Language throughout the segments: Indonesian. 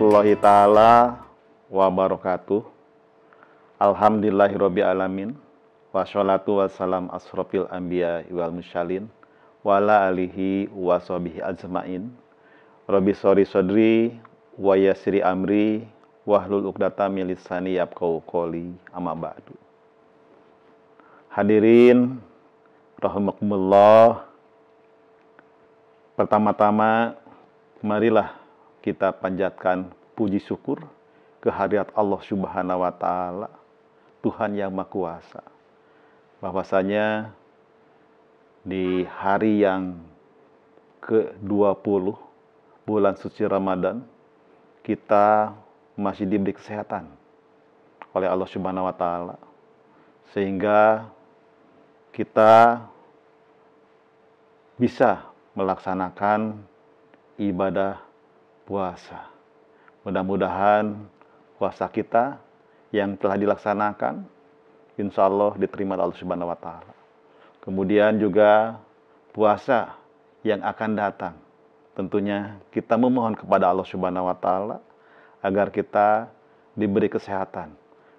warahmatullahi taala wabarakatuh. Alhamdulillahirabbil alamin. Wassalatu wassalam asrofil anbiya wal mursalin wala alihi washabihi ajmain. Rabbi sori sodri wa yasri amri wahlul uqdata min lisani yafqahu qawli amma ba'du. Hadirin rahimakumullah. Pertama-tama marilah kita panjatkan puji syukur kehadirat Allah Subhanahu wa taala, Tuhan yang Maha Kuasa. Bahwasanya di hari yang ke-20 bulan suci Ramadan kita masih diberi kesehatan oleh Allah Subhanahu wa taala sehingga kita bisa melaksanakan ibadah puasa. Mudah-mudahan puasa kita yang telah dilaksanakan, insya Allah diterima Allah Subhanahu wa Ta'ala. Kemudian juga puasa yang akan datang. Tentunya kita memohon kepada Allah Subhanahu wa Ta'ala agar kita diberi kesehatan,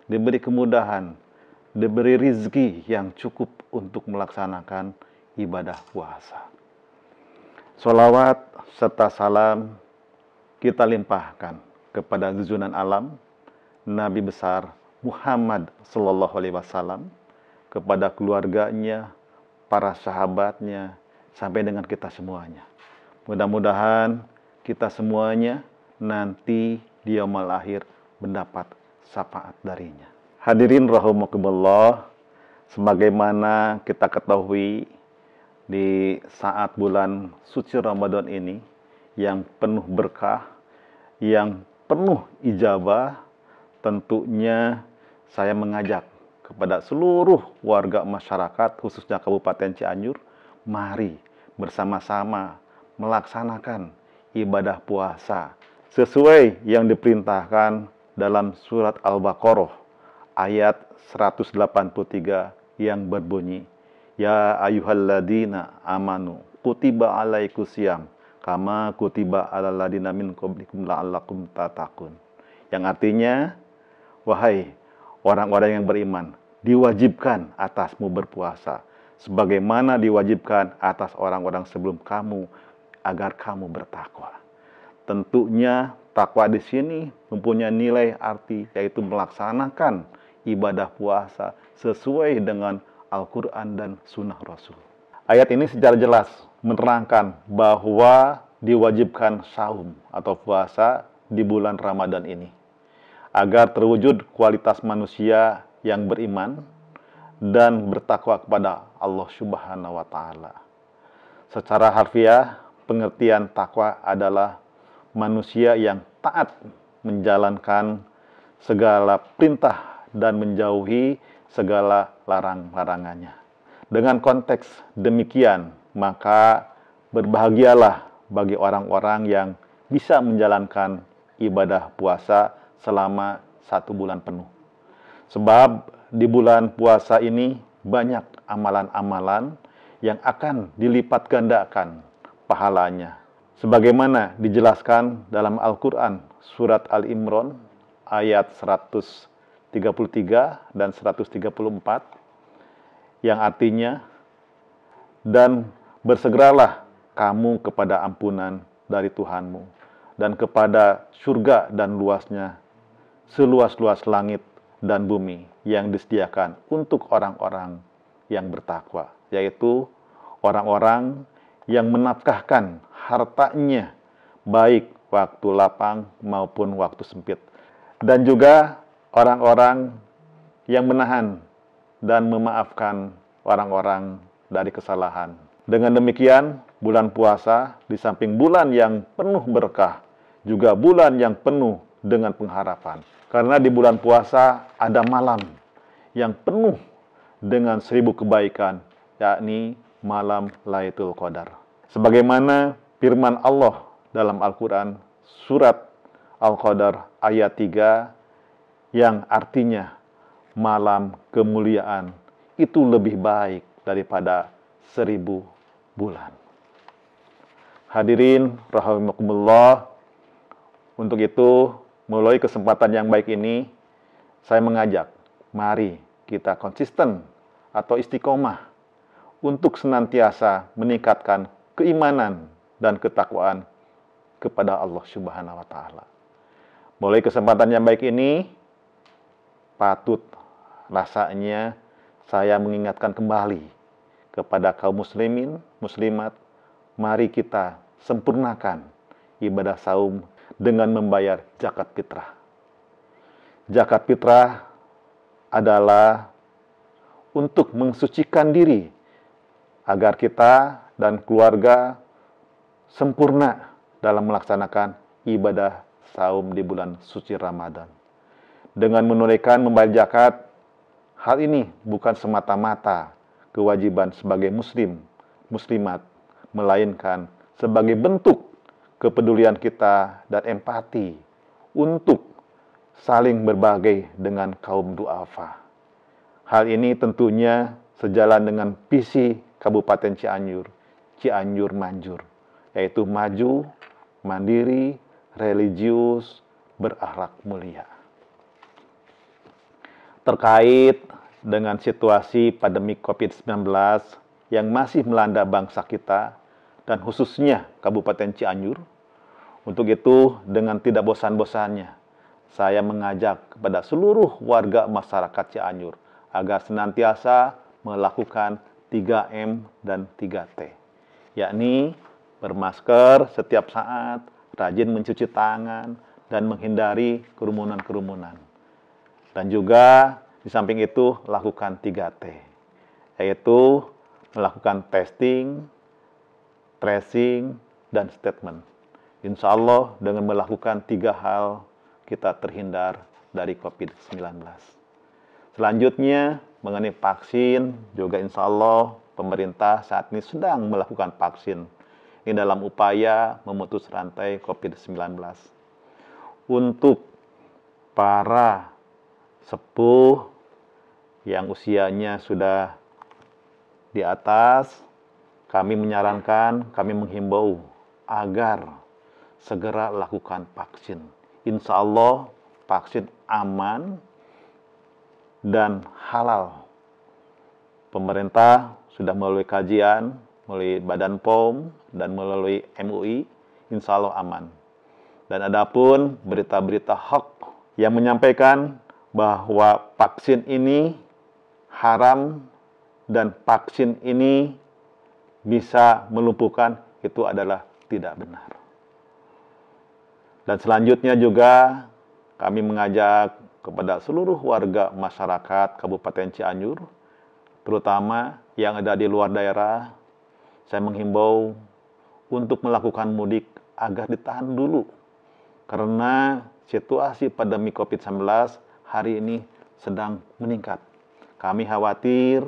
diberi kemudahan, diberi rizki yang cukup untuk melaksanakan ibadah puasa. Salawat serta salam kita limpahkan kepada zuzunan alam Nabi besar Muhammad sallallahu alaihi wasallam kepada keluarganya, para sahabatnya sampai dengan kita semuanya. Mudah-mudahan kita semuanya nanti di yaumul mendapat syafaat darinya. Hadirin rahimakumullah, sebagaimana kita ketahui di saat bulan suci Ramadan ini yang penuh berkah, yang penuh ijabah, tentunya saya mengajak kepada seluruh warga masyarakat, khususnya Kabupaten Cianjur, mari bersama-sama melaksanakan ibadah puasa sesuai yang diperintahkan dalam surat Al-Baqarah ayat 183 yang berbunyi Ya ayuhalladina amanu kutiba alaikusiam Kama kutiba ala ladina min qablikum la'allakum tatakun. Yang artinya, wahai orang-orang yang beriman, diwajibkan atasmu berpuasa sebagaimana diwajibkan atas orang-orang sebelum kamu agar kamu bertakwa. Tentunya takwa di sini mempunyai nilai arti yaitu melaksanakan ibadah puasa sesuai dengan Al-Quran dan Sunnah Rasul. Ayat ini secara jelas menerangkan bahwa diwajibkan saum atau puasa di bulan Ramadan ini agar terwujud kualitas manusia yang beriman dan bertakwa kepada Allah Subhanahu wa taala. Secara harfiah, pengertian takwa adalah manusia yang taat menjalankan segala perintah dan menjauhi segala larang-larangannya. Dengan konteks demikian, maka berbahagialah bagi orang-orang yang bisa menjalankan ibadah puasa selama satu bulan penuh. Sebab di bulan puasa ini banyak amalan-amalan yang akan dilipat gandakan pahalanya. Sebagaimana dijelaskan dalam Al-Quran Surat Al-Imran ayat 133 dan 134 yang artinya, dan bersegeralah kamu kepada ampunan dari Tuhanmu, dan kepada surga dan luasnya, seluas-luas langit dan bumi yang disediakan untuk orang-orang yang bertakwa, yaitu orang-orang yang menafkahkan hartanya baik waktu lapang maupun waktu sempit, dan juga orang-orang yang menahan dan memaafkan orang-orang dari kesalahan. Dengan demikian, bulan puasa di samping bulan yang penuh berkah, juga bulan yang penuh dengan pengharapan. Karena di bulan puasa ada malam yang penuh dengan seribu kebaikan, yakni malam Laitul Qadar. Sebagaimana firman Allah dalam Al-Quran, surat Al-Qadar ayat 3, yang artinya malam kemuliaan itu lebih baik daripada seribu bulan. Hadirin rahimakumullah, untuk itu mulai kesempatan yang baik ini saya mengajak mari kita konsisten atau istiqomah untuk senantiasa meningkatkan keimanan dan ketakwaan kepada Allah Subhanahu wa taala. Mulai kesempatan yang baik ini patut Rasanya saya mengingatkan kembali kepada kaum muslimin, muslimat, mari kita sempurnakan ibadah saum dengan membayar zakat fitrah. Zakat fitrah adalah untuk mensucikan diri agar kita dan keluarga sempurna dalam melaksanakan ibadah saum di bulan suci Ramadan. Dengan menunaikan membayar zakat Hal ini bukan semata-mata kewajiban sebagai muslim, muslimat, melainkan sebagai bentuk kepedulian kita dan empati untuk saling berbagai dengan kaum duafa. Hal ini tentunya sejalan dengan visi Kabupaten Cianjur, Cianjur Manjur, yaitu maju, mandiri, religius, berakhlak mulia terkait dengan situasi pandemi COVID-19 yang masih melanda bangsa kita dan khususnya Kabupaten Cianjur. Untuk itu, dengan tidak bosan-bosannya, saya mengajak kepada seluruh warga masyarakat Cianjur agar senantiasa melakukan 3M dan 3T, yakni bermasker setiap saat, rajin mencuci tangan, dan menghindari kerumunan-kerumunan. Dan juga di samping itu lakukan 3T, yaitu melakukan testing, tracing, dan statement. Insya Allah dengan melakukan tiga hal kita terhindar dari COVID-19. Selanjutnya, mengenai vaksin, juga insya Allah pemerintah saat ini sedang melakukan vaksin ini dalam upaya memutus rantai COVID-19. Untuk para sepuh yang usianya sudah di atas, kami menyarankan, kami menghimbau agar segera lakukan vaksin. Insya Allah vaksin aman dan halal. Pemerintah sudah melalui kajian, melalui Badan POM, dan melalui MUI, insya Allah aman. Dan adapun berita-berita hoax yang menyampaikan bahwa vaksin ini haram dan vaksin ini bisa melumpuhkan itu adalah tidak benar. Dan selanjutnya juga kami mengajak kepada seluruh warga masyarakat Kabupaten Cianjur, terutama yang ada di luar daerah, saya menghimbau untuk melakukan mudik agar ditahan dulu. Karena situasi pandemi COVID-19 hari ini sedang meningkat. Kami khawatir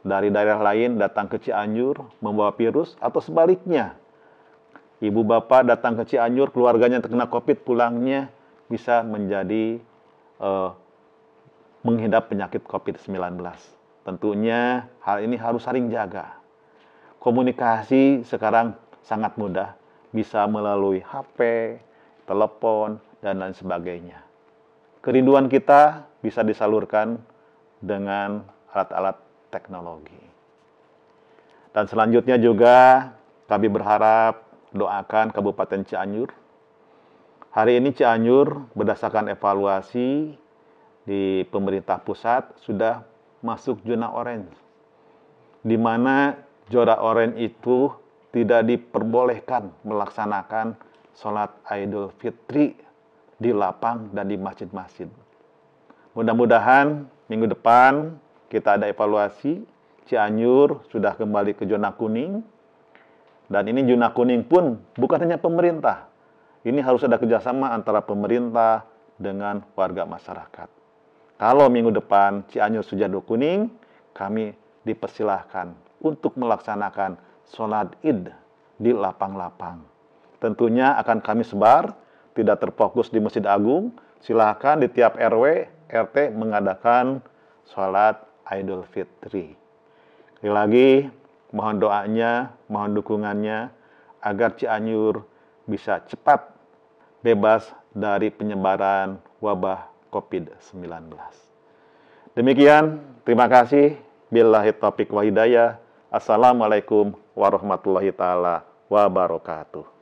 dari daerah lain datang ke Cianjur membawa virus atau sebaliknya. Ibu bapak datang ke Cianjur, keluarganya terkena COVID, pulangnya bisa menjadi uh, menghidap penyakit COVID-19. Tentunya hal ini harus saling jaga. Komunikasi sekarang sangat mudah, bisa melalui HP, telepon, dan lain sebagainya kerinduan kita bisa disalurkan dengan alat-alat teknologi. Dan selanjutnya juga kami berharap doakan Kabupaten Cianjur. Hari ini Cianjur berdasarkan evaluasi di pemerintah pusat sudah masuk zona orange. Di mana zona orange itu tidak diperbolehkan melaksanakan sholat Idul Fitri di lapang dan di masjid-masjid. Mudah-mudahan minggu depan kita ada evaluasi. Cianjur sudah kembali ke zona kuning. Dan ini zona kuning pun bukan hanya pemerintah. Ini harus ada kerjasama antara pemerintah dengan warga masyarakat. Kalau minggu depan Cianjur sudah zona kuning, kami dipersilahkan untuk melaksanakan sholat id di lapang-lapang. Tentunya akan kami sebar tidak terfokus di Masjid Agung, silahkan di tiap RW, RT mengadakan sholat Idul Fitri. Sekali lagi, mohon doanya, mohon dukungannya, agar Cianjur bisa cepat bebas dari penyebaran wabah COVID-19. Demikian, terima kasih. Billahi taufiq wa hidayah. Assalamualaikum warahmatullahi taala wabarakatuh.